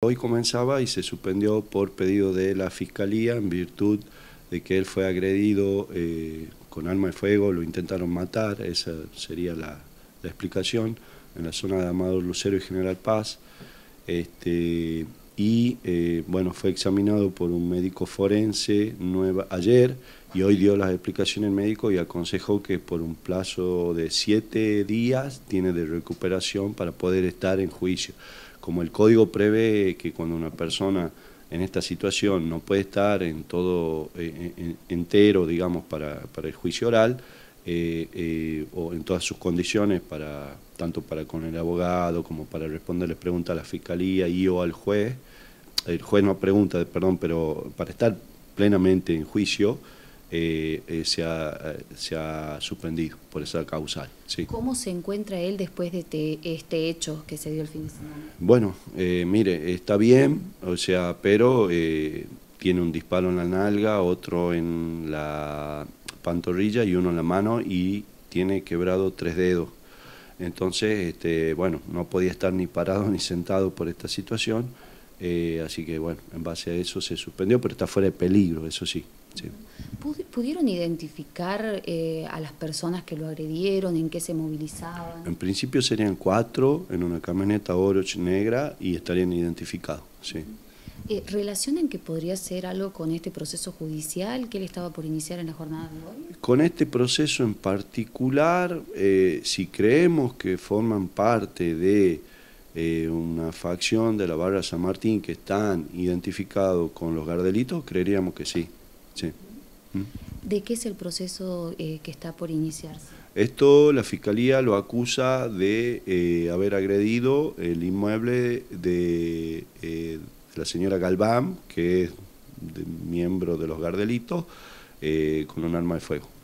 Hoy comenzaba y se suspendió por pedido de la Fiscalía en virtud de que él fue agredido eh, con arma de fuego, lo intentaron matar, esa sería la, explicación, en la zona de Amador Lucero y General Paz. Este, y eh, bueno, fue examinado por un médico forense nueva, ayer y hoy dio las explicaciones al médico y aconsejó que por un plazo de siete días tiene de recuperación para poder estar en juicio como el código prevé que cuando una persona en esta situación no puede estar en todo eh, eh, entero, digamos, para, el juicio oral, eh, o en todas sus condiciones, para, tanto para con el abogado como para responderle preguntas a la fiscalía y o al juez, el juez no pregunta, perdón, pero para estar plenamente en juicio, eh, eh, se, ha, eh, se, ha, suspendido por esa causal. ¿Cómo se encuentra él después de este hecho que se dio el fin de semana? Bueno, mire, está bien, o sea, pero tiene un disparo en la nalga, otro en la pantorrilla y uno en la mano y tiene quebrado tres dedos. Entonces, este, bueno, no podía estar ni parado ni sentado por esta situación. así que bueno, en base a eso se suspendió, pero está fuera de peligro, eso sí. ¿Pudieron identificar eh, a las personas que lo agredieron, en qué se movilizaban? En principio serían cuatro en una camioneta Oroch negra y estarían identificados, sí. Eh, ¿Relacionan que podría ser algo con este proceso judicial que él estaba por iniciar en la jornada de hoy? Con este proceso en particular, eh, si creemos que forman parte de eh, una facción de la barra San Martín que están identificados con los gardelitos, creeríamos que sí. sí. ¿De qué es el proceso eh, que está por iniciarse? Esto la fiscalía lo acusa de eh, haber agredido el inmueble eh, de, la señora Galván, que es miembro de los Gardelitos, con un arma de fuego.